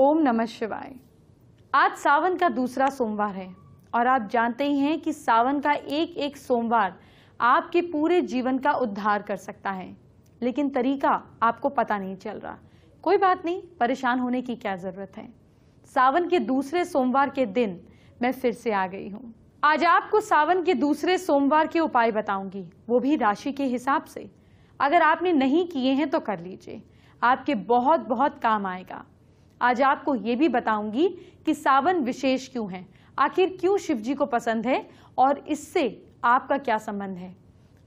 ओम नमः शिवाय आज सावन का दूसरा सोमवार है और आप जानते ही हैं कि सावन का एक एक सोमवार आपके पूरे जीवन का उद्धार कर सकता है लेकिन तरीका आपको पता नहीं चल रहा कोई बात नहीं परेशान होने की क्या ज़रूरत है सावन के दूसरे सोमवार के दिन मैं फिर से आ गई हूँ आज आपको सावन के दूसरे सोमवार के उपाय बताऊंगी वो भी राशि के हिसाब से अगर आपने नहीं किए हैं तो कर लीजिए आपके बहुत बहुत काम आएगा आज आपको ये भी बताऊंगी कि सावन विशेष क्यों है आखिर क्यों शिव जी को पसंद है और इससे आपका क्या संबंध है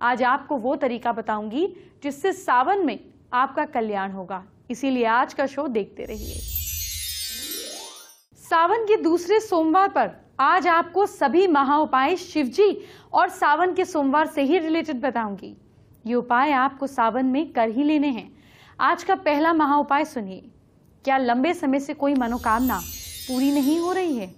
आज आपको वो तरीका बताऊंगी जिससे सावन में आपका कल्याण होगा इसीलिए आज का शो देखते रहिए सावन के दूसरे सोमवार पर आज आपको सभी महा उपाय शिव और सावन के सोमवार से ही रिलेटेड बताऊंगी ये उपाय आपको सावन में कर ही लेने हैं आज का पहला महा उपाय सुनिए क्या लंबे समय से कोई मनोकामना पूरी नहीं हो रही है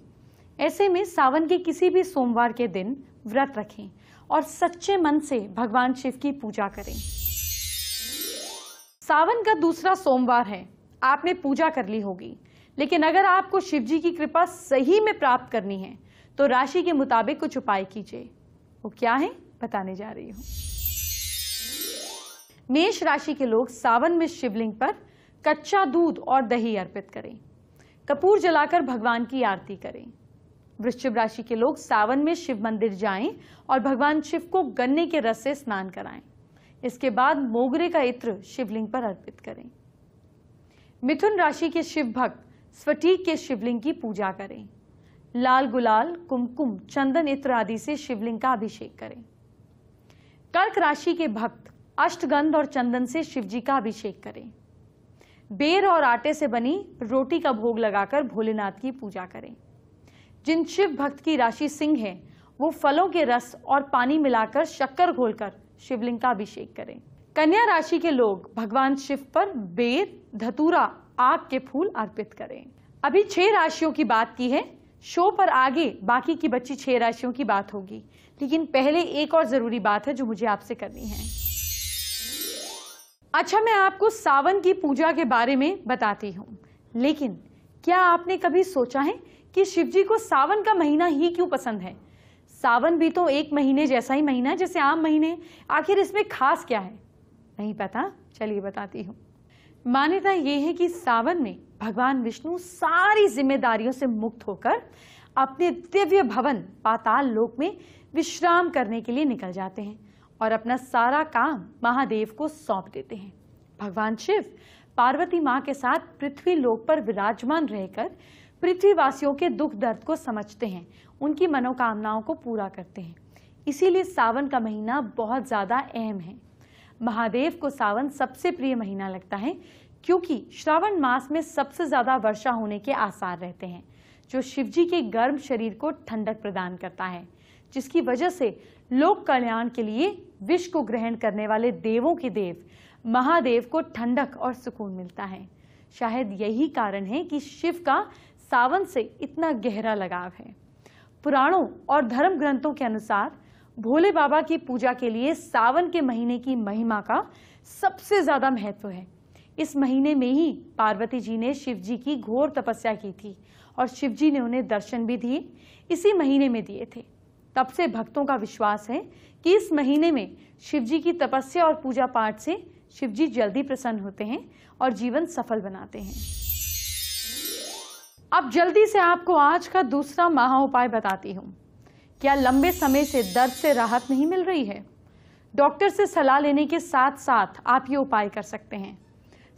ऐसे में सावन के किसी भी सोमवार के दिन व्रत रखें और सच्चे मन से भगवान शिव की पूजा करें सावन का दूसरा सोमवार है आपने पूजा कर ली होगी लेकिन अगर आपको शिव जी की कृपा सही में प्राप्त करनी है तो राशि के मुताबिक कुछ उपाय कीजिए वो क्या है बताने जा रही हूँ मेष राशि के लोग सावन में शिवलिंग पर कच्चा दूध और दही अर्पित करें कपूर जलाकर भगवान की आरती करें वृश्चिक राशि के लोग सावन में शिव मंदिर जाएं और भगवान शिव को गन्ने के रस से स्नान कराएं इसके बाद मोगरे का इत्र शिवलिंग पर अर्पित करें मिथुन राशि के शिव भक्त स्वटीक के शिवलिंग की पूजा करें लाल गुलाल कुमकुम चंदन इत्र आदि से शिवलिंग का अभिषेक करें कर्क राशि के भक्त अष्टगंध और चंदन से शिवजी का अभिषेक करें बेर और आटे से बनी रोटी का भोग लगाकर भोलेनाथ की पूजा करें जिन शिव भक्त की राशि सिंह है वो फलों के रस और पानी मिलाकर शक्कर घोलकर शिवलिंग का अभिषेक करें कन्या राशि के लोग भगवान शिव पर बेर धतूरा आग के फूल अर्पित करें अभी छह राशियों की बात की है शो पर आगे बाकी की बच्ची छह राशियों की बात होगी लेकिन पहले एक और जरूरी बात है जो मुझे आपसे करनी है अच्छा मैं आपको सावन की पूजा के बारे में बताती हूँ लेकिन क्या आपने कभी सोचा है कि शिव जी को सावन का महीना ही क्यों पसंद है सावन भी तो एक महीने जैसा ही महीना है जैसे आम महीने आखिर इसमें खास क्या है नहीं पता चलिए बताती हूँ मान्यता ये है कि सावन में भगवान विष्णु सारी जिम्मेदारियों से मुक्त होकर अपने दिव्य भवन पाताल लोक में विश्राम करने के लिए निकल जाते हैं और अपना सारा काम महादेव को सौंप देते हैं भगवान शिव पार्वती माँ के साथ पृथ्वी लोक पर विराजमान रहकर पृथ्वीवासियों के दुख दर्द को समझते हैं उनकी मनोकामनाओं को पूरा करते हैं इसीलिए सावन का महीना बहुत ज़्यादा अहम है महादेव को सावन सबसे प्रिय महीना लगता है क्योंकि श्रावण मास में सबसे ज़्यादा वर्षा होने के आसार रहते हैं जो शिवजी के गर्म शरीर को ठंडक प्रदान करता है जिसकी वजह से लोक कल्याण के लिए विष को ग्रहण करने वाले देवों के देव महादेव को ठंडक और सुकून मिलता है शायद यही कारण है कि शिव का सावन से इतना गहरा लगाव है पुराणों और धर्म ग्रंथों के अनुसार भोले बाबा की पूजा के लिए सावन के महीने की महिमा का सबसे ज़्यादा महत्व है इस महीने में ही पार्वती जी ने शिव जी की घोर तपस्या की थी और शिव जी ने उन्हें दर्शन भी दिए इसी महीने में दिए थे तब से भक्तों का विश्वास है कि इस महीने में शिवजी की तपस्या और पूजा पाठ से शिवजी जल्दी प्रसन्न होते हैं और जीवन सफल बनाते हैं अब जल्दी से आपको आज का दूसरा महा उपाय बताती हूँ क्या लंबे समय से दर्द से राहत नहीं मिल रही है डॉक्टर से सलाह लेने के साथ साथ आप ये उपाय कर सकते हैं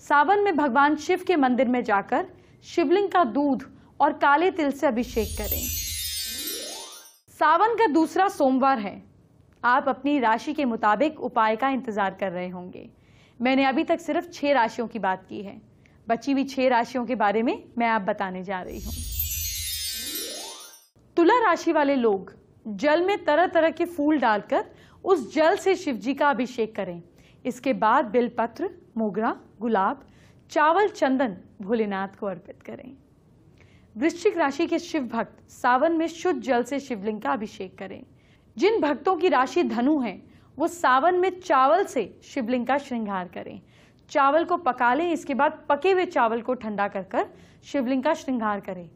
सावन में भगवान शिव के मंदिर में जाकर शिवलिंग का दूध और काले तिल से अभिषेक करें सावन का दूसरा सोमवार है आप अपनी राशि के मुताबिक उपाय का इंतजार कर रहे होंगे मैंने अभी तक सिर्फ छह राशियों की बात की है बची हुई छह राशियों के बारे में मैं आप बताने जा रही हूँ तुला राशि वाले लोग जल में तरह तरह के फूल डालकर उस जल से शिव जी का अभिषेक करें इसके बाद बिलपत्र मोगरा गुलाब चावल चंदन भोलेनाथ को अर्पित करें वृश्चिक राशि के शिव भक्त सावन में शुद्ध जल से शिवलिंग का अभिषेक करें जिन भक्तों की राशि धनु है वो सावन में चावल से शिवलिंग का श्रृंगार करें चावल को पका लें इसके बाद पके हुए चावल को ठंडा कर कर शिवलिंग का श्रृंगार करें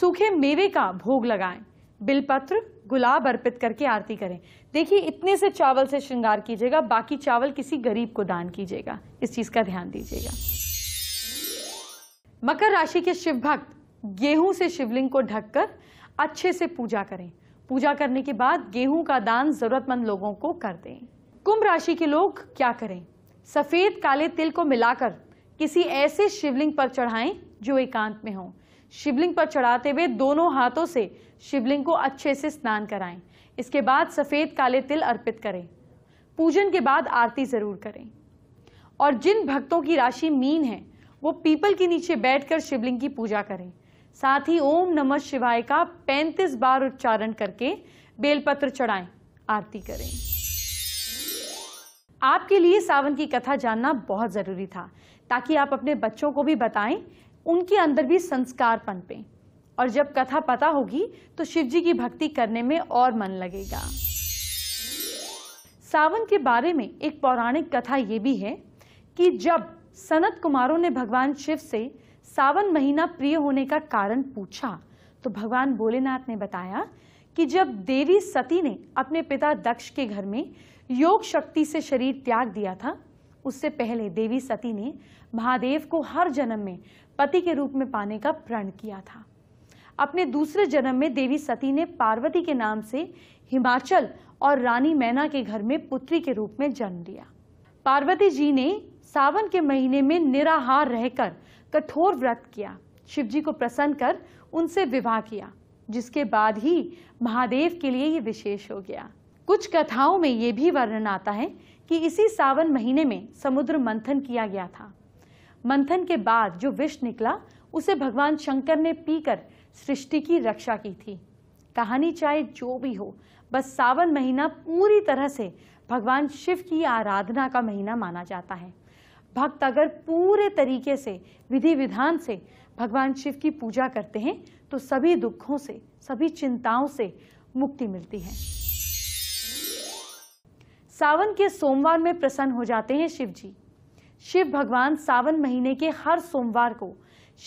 सूखे मेवे का भोग लगाएं बिलपत्र गुलाब अर्पित करके आरती करें देखिए इतने से चावल से श्रृंगार कीजिएगा बाकी चावल किसी गरीब को दान कीजिएगा इस चीज़ का ध्यान दीजिएगा मकर राशि के शिव भक्त गेहूं से शिवलिंग को ढककर अच्छे से पूजा करें पूजा करने के बाद गेहूं का दान जरूरतमंद लोगों को कर दें कुंभ राशि के लोग क्या करें सफेद काले तिल को मिलाकर किसी ऐसे शिवलिंग पर चढ़ाएं जो एकांत में हो शिवलिंग पर चढ़ाते हुए दोनों हाथों से शिवलिंग को अच्छे से स्नान कराएं इसके बाद सफेद काले तिल अर्पित करें पूजन के बाद आरती जरूर करें और जिन भक्तों की राशि मीन है वो पीपल के नीचे बैठकर शिवलिंग की पूजा करें साथ ही ओम नमः शिवाय का 35 बार उच्चारण करके बेलपत्र चढ़ाएं आरती करें आपके लिए सावन की कथा जानना बहुत ज़रूरी था ताकि आप अपने बच्चों को भी बताएं उनके अंदर भी संस्कार पनपे और जब कथा पता होगी तो शिव जी की भक्ति करने में और मन लगेगा सावन के बारे में एक पौराणिक कथा ये भी है कि जब सनत कुमारों ने भगवान शिव से सावन महीना प्रिय होने का कारण पूछा तो भगवान भोलेनाथ ने बताया कि जब देवी सती ने अपने पिता दक्ष के घर में योग शक्ति से शरीर त्याग दिया था उससे पहले देवी सती ने महादेव को हर जन्म में पति के रूप में पाने का प्रण किया था अपने दूसरे जन्म में देवी सती ने पार्वती के नाम से हिमाचल और रानी मैना के घर में पुत्री के रूप में जन्म लिया पार्वती जी ने सावन के महीने में निराहार रहकर कठोर व्रत किया शिवजी को प्रसन्न कर उनसे विवाह किया जिसके बाद ही महादेव के लिए ये विशेष हो गया कुछ कथाओं में ये भी वर्णन आता है कि इसी सावन महीने में समुद्र मंथन किया गया था मंथन के बाद जो विष निकला उसे भगवान शंकर ने पीकर सृष्टि की रक्षा की थी कहानी चाहे जो भी हो बस सावन महीना पूरी तरह से भगवान शिव की आराधना का महीना माना जाता है भक्त अगर पूरे तरीके से विधि विधान से भगवान शिव की पूजा करते हैं तो सभी दुखों से सभी चिंताओं से मुक्ति मिलती है सावन के सोमवार में प्रसन्न हो जाते हैं शिव जी शिव भगवान सावन महीने के हर सोमवार को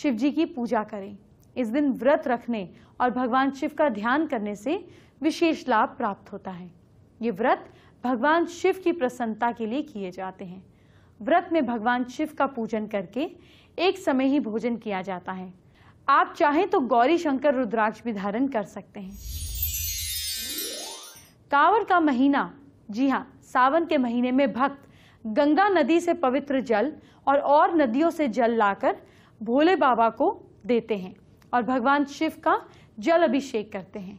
शिव जी की पूजा करें इस दिन व्रत रखने और भगवान शिव का ध्यान करने से विशेष लाभ प्राप्त होता है ये व्रत भगवान शिव की प्रसन्नता के लिए किए जाते हैं व्रत में भगवान शिव का पूजन करके एक समय ही भोजन किया जाता है आप चाहें तो गौरी शंकर रुद्राक्ष भी धारण कर सकते हैं कावर का महीना जी हाँ सावन के महीने में भक्त गंगा नदी से पवित्र जल और और नदियों से जल लाकर भोले बाबा को देते हैं और भगवान शिव का जल अभिषेक करते हैं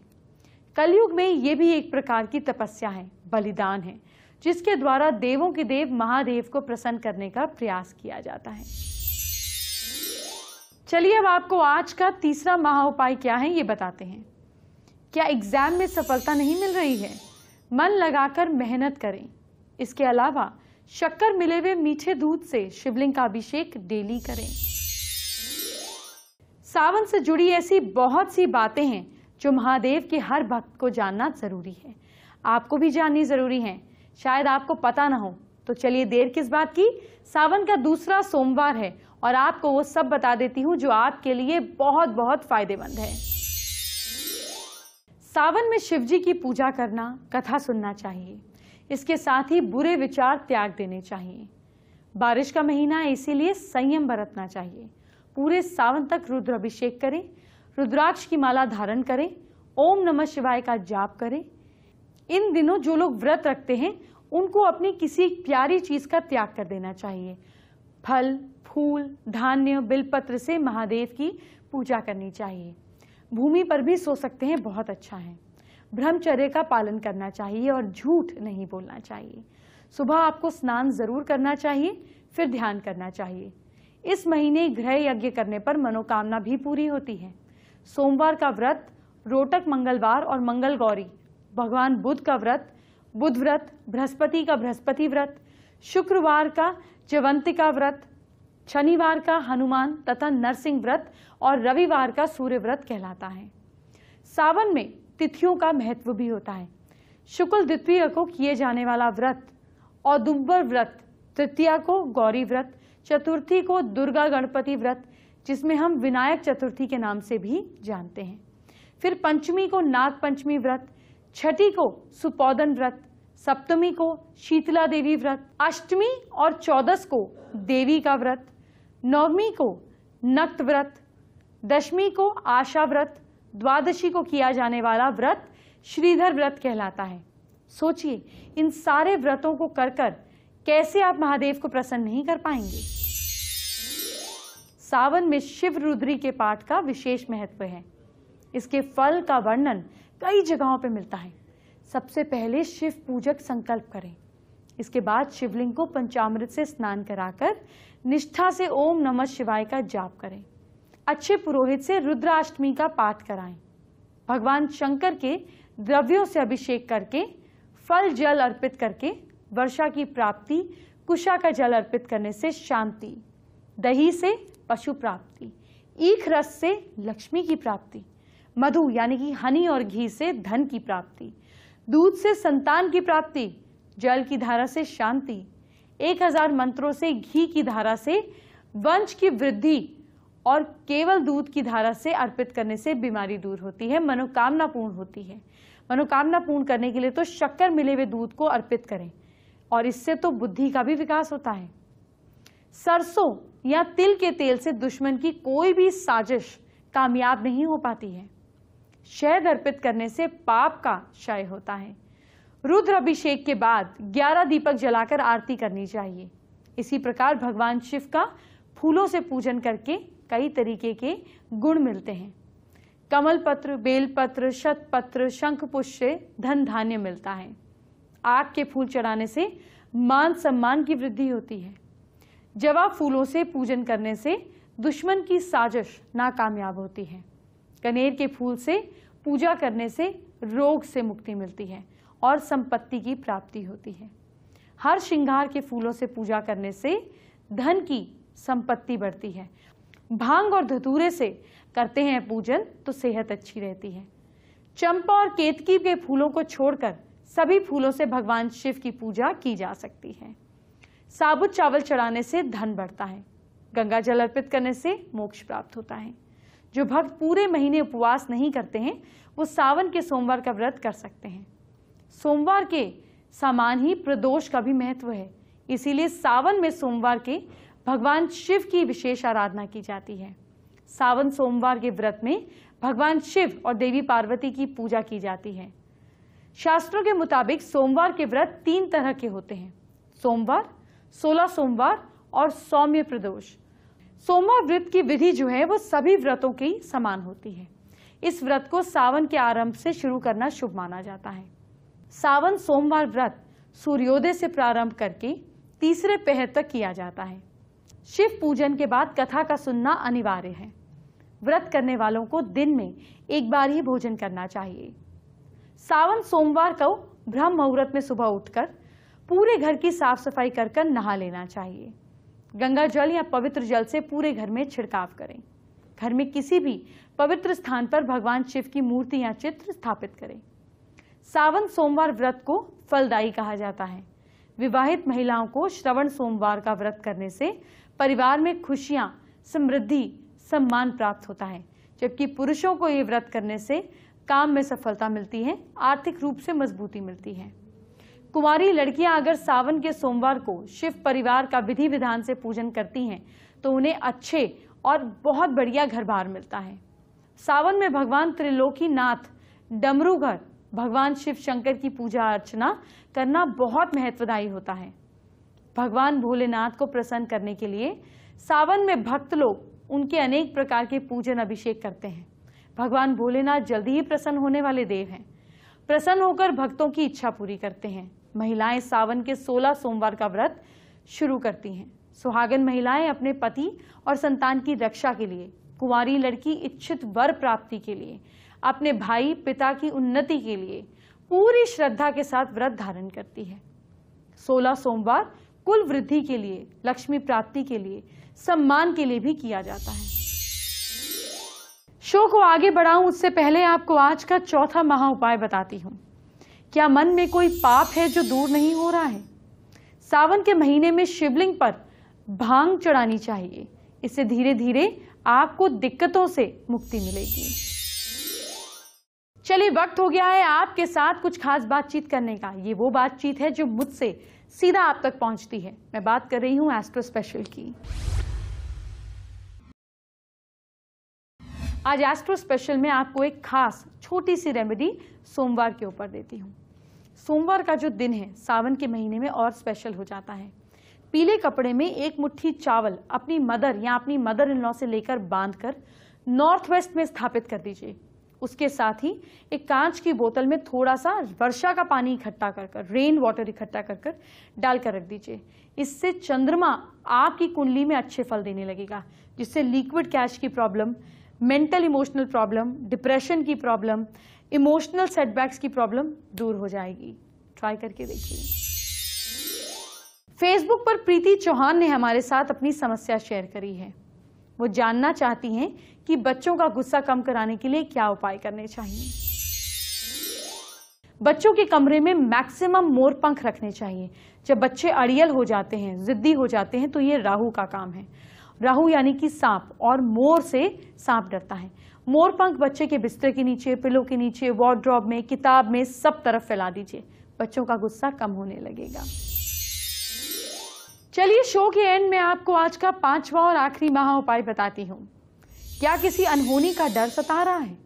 कलयुग में ये भी एक प्रकार की तपस्या है बलिदान है जिसके द्वारा देवों के देव महादेव को प्रसन्न करने का प्रयास किया जाता है चलिए अब आपको आज का तीसरा महा उपाय क्या है ये बताते हैं क्या एग्ज़ाम में सफलता नहीं मिल रही है मन लगाकर मेहनत करें इसके अलावा शक्कर मिले हुए मीठे दूध से शिवलिंग का अभिषेक डेली करें सावन से जुड़ी ऐसी बहुत सी बातें हैं जो महादेव के हर भक्त को जानना जरूरी है आपको भी जाननी जरूरी है शायद आपको पता ना हो तो चलिए देर किस बात की सावन का दूसरा सोमवार है और आपको वो सब बता देती हूँ जो आपके लिए बहुत बहुत फायदेमंद है सावन में शिव जी की पूजा करना कथा सुनना चाहिए इसके साथ ही बुरे विचार त्याग देने चाहिए बारिश का महीना है इसीलिए संयम बरतना चाहिए पूरे सावन तक रुद्र अभिषेक करें रुद्राक्ष की माला धारण करें ओम नमः शिवाय का जाप करें इन दिनों जो लोग व्रत रखते हैं उनको अपनी किसी प्यारी चीज़ का त्याग कर देना चाहिए फल फूल धान्य बिलपत्र से महादेव की पूजा करनी चाहिए भूमि पर भी सो सकते हैं बहुत अच्छा है ब्रह्मचर्य का पालन करना चाहिए और झूठ नहीं बोलना चाहिए सुबह आपको स्नान जरूर करना चाहिए फिर ध्यान करना चाहिए इस महीने ग्रह यज्ञ करने पर मनोकामना भी पूरी होती है सोमवार का व्रत रोटक मंगलवार और मंगल गौरी भगवान बुद्ध का व्रत बुध व्रत बृहस्पति का बृहस्पति व्रत शुक्रवार का जवंतिका व्रत शनिवार का हनुमान तथा नरसिंह व्रत और रविवार का सूर्य व्रत कहलाता है सावन में तिथियों का महत्व भी होता है शुक्ल द्वितीय को किए जाने वाला व्रत और दुब्बर व्रत तृतीया को गौरी व्रत चतुर्थी को दुर्गा गणपति व्रत जिसमें हम विनायक चतुर्थी के नाम से भी जानते हैं फिर पंचमी को नाग पंचमी व्रत छठी को सुपौदन व्रत सप्तमी को शीतला देवी व्रत अष्टमी और चौदस को देवी का व्रत नवमी को नक्त व्रत दशमी को आशा व्रत द्वादशी को किया जाने वाला व्रत श्रीधर व्रत कहलाता है सोचिए इन सारे व्रतों को कर कर कैसे आप महादेव को प्रसन्न नहीं कर पाएंगे सावन में शिव रुद्री के पाठ का विशेष महत्व है इसके फल का वर्णन कई जगहों पर मिलता है सबसे पहले शिव पूजक संकल्प करें इसके बाद शिवलिंग को पंचामृत से स्नान कराकर निष्ठा से ओम नमः शिवाय का जाप करें अच्छे पुरोहित से रुद्राष्टमी का पाठ कराएं भगवान शंकर के द्रव्यों से अभिषेक करके फल जल अर्पित करके वर्षा की प्राप्ति कुशा का जल अर्पित करने से शांति दही से पशु प्राप्ति ईख रस से लक्ष्मी की प्राप्ति मधु यानी कि हनी और घी से धन की प्राप्ति दूध से संतान की प्राप्ति जल की धारा से शांति एक हजार मंत्रों से घी की धारा से वंश की वृद्धि और केवल दूध की धारा से अर्पित करने से बीमारी दूर होती है मनोकामना पूर्ण होती है मनोकामना पूर्ण करने के लिए तो शक्कर मिले हुए दूध को अर्पित करें और इससे तो बुद्धि का भी विकास होता है सरसों या तिल के तेल से दुश्मन की कोई भी साजिश कामयाब नहीं हो पाती है शहद अर्पित करने से पाप का क्षय होता है रुद्र अभिषेक के बाद 11 दीपक जलाकर आरती करनी चाहिए इसी प्रकार भगवान शिव का फूलों से पूजन करके कई तरीके के गुण मिलते हैं कमल पत्र बेलपत्र शतपत्र शंख पुष्य धन धान्य मिलता है आग के फूल चढ़ाने से मान सम्मान की वृद्धि होती है जवा फूलों से पूजन करने से दुश्मन की साजिश नाकामयाब होती है कनेर के फूल से पूजा करने से रोग से मुक्ति मिलती है और संपत्ति की प्राप्ति होती है हर श्रृंगार के फूलों से पूजा करने से धन की संपत्ति बढ़ती है भांग और धतूरे से करते हैं पूजन तो सेहत अच्छी रहती है चंपा और केतकी के फूलों को छोड़कर सभी फूलों से भगवान शिव की पूजा की जा सकती है साबुत चावल चढ़ाने से धन बढ़ता है गंगा जल अर्पित करने से मोक्ष प्राप्त होता है जो भक्त पूरे महीने उपवास नहीं करते हैं वो सावन के सोमवार का व्रत कर सकते हैं सोमवार के समान ही प्रदोष का भी महत्व है इसीलिए सावन में सोमवार के भगवान शिव की विशेष आराधना की जाती है सावन सोमवार के व्रत में भगवान शिव और देवी पार्वती की पूजा की जाती है शास्त्रों के मुताबिक सोमवार के व्रत तीन तरह के होते हैं सोमवार सोलह सोमवार और सौम्य प्रदोष सोमवार व्रत की विधि जो है वो सभी व्रतों की समान होती है इस व्रत को सावन के आरंभ से शुरू करना शुभ माना जाता है सावन सोमवार व्रत सूर्योदय से प्रारंभ करके तीसरे पहर तक किया जाता है शिव पूजन के बाद कथा का सुनना अनिवार्य है व्रत करने वालों को दिन में एक बार ही भोजन करना चाहिए सावन सोमवार को ब्रह्म मुहूर्त में सुबह उठकर पूरे घर की साफ सफाई कर कर नहा लेना चाहिए गंगा जल या पवित्र जल से पूरे घर में छिड़काव करें घर में किसी भी पवित्र स्थान पर भगवान शिव की मूर्ति या चित्र स्थापित करें सावन सोमवार व्रत को फलदायी कहा जाता है विवाहित महिलाओं को श्रवण सोमवार का व्रत करने से परिवार में खुशियां समृद्धि सम्मान प्राप्त होता है जबकि पुरुषों को ये व्रत करने से काम में सफलता मिलती है आर्थिक रूप से मजबूती मिलती है कुमारी लड़कियां अगर सावन के सोमवार को शिव परिवार का विधि विधान से पूजन करती हैं तो उन्हें अच्छे और बहुत बढ़िया घर बार मिलता है सावन में भगवान त्रिलोकी नाथ घर भगवान शिव शंकर की पूजा अर्चना करना बहुत महत्वदायी होता है भगवान भोलेनाथ को प्रसन्न करने के लिए सावन में भक्त लोग उनके अनेक प्रकार के पूजन अभिषेक करते हैं भगवान भोलेनाथ जल्दी ही प्रसन्न होने वाले देव हैं प्रसन्न होकर भक्तों की इच्छा पूरी करते हैं महिलाएं सावन के 16 सोमवार का व्रत शुरू करती हैं सुहागन महिलाएं अपने पति और संतान की रक्षा के लिए कुंवारी लड़की इच्छित वर प्राप्ति के लिए अपने भाई पिता की उन्नति के लिए पूरी श्रद्धा के साथ व्रत धारण करती है सोलह सोमवार कुल वृद्धि के लिए लक्ष्मी प्राप्ति के लिए सम्मान के लिए भी किया जाता है शो को आगे बढ़ाऊं उससे पहले आपको आज का चौथा महा उपाय बताती हूँ क्या मन में कोई पाप है जो दूर नहीं हो रहा है सावन के महीने में शिवलिंग पर भांग चढ़ानी चाहिए इससे धीरे धीरे आपको दिक्कतों से मुक्ति मिलेगी चलिए वक्त हो गया है आपके साथ कुछ खास बातचीत करने का ये वो बातचीत है जो मुझसे सीधा आप तक पहुंचती है मैं बात कर रही हूँ एस्ट्रो स्पेशल की आज एस्ट्रो स्पेशल में आपको एक खास छोटी सी रेमेडी सोमवार के ऊपर देती हूँ सोमवार का जो दिन है सावन के महीने में और स्पेशल हो जाता है पीले कपड़े में एक मुट्ठी चावल अपनी मदर या अपनी मदर इन लॉ से लेकर बांध कर नॉर्थ वेस्ट में स्थापित कर दीजिए उसके साथ ही एक कांच की बोतल में थोड़ा सा वर्षा का पानी इकट्ठा कर कर रेन वाटर इकट्ठा कर कर डाल कर रख दीजिए इससे चंद्रमा आपकी कुंडली में अच्छे फल देने लगेगा जिससे लिक्विड कैश की problem mental emotional problem depression की प्रॉब्लम इमोशनल सेटबैक्स की प्रॉब्लम दूर हो जाएगी ट्राई करके देखिए फेसबुक पर प्रीति चौहान ने हमारे साथ अपनी समस्या शेयर करी है वो जानना चाहती हैं कि बच्चों का गुस्सा कम कराने के लिए क्या उपाय करने चाहिए बच्चों के कमरे में मैक्सिमम मोर पंख रखने चाहिए जब बच्चे अड़ियल हो जाते हैं जिद्दी हो जाते हैं तो ये राहु का काम है राहु यानी कि सांप और मोर से सांप डरता है मोर पंख बच्चे के बिस्तर के नीचे पिलो के नीचे वॉर्ड्रॉप में किताब में सब तरफ फैला दीजिए बच्चों का गुस्सा कम होने लगेगा चलिए शो के एंड में आपको आज का पांचवा और आखिरी महा उपाय बताती हूँ क्या किसी अनहोनी का डर सता रहा है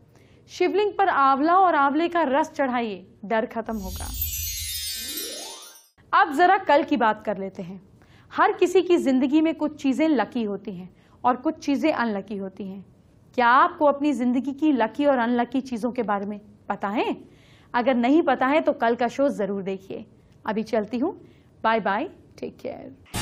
शिवलिंग पर आंवला और आंवले का रस चढ़ाइए डर खत्म होगा अब जरा कल की बात कर लेते हैं हर किसी की ज़िंदगी में कुछ चीज़ें लकी होती हैं और कुछ चीज़ें अनलकी होती हैं क्या आपको अपनी ज़िंदगी की लकी और अनलकी चीज़ों के बारे में पता है अगर नहीं पता है तो कल का शो ज़रूर देखिए अभी चलती हूँ बाय बाय टेक केयर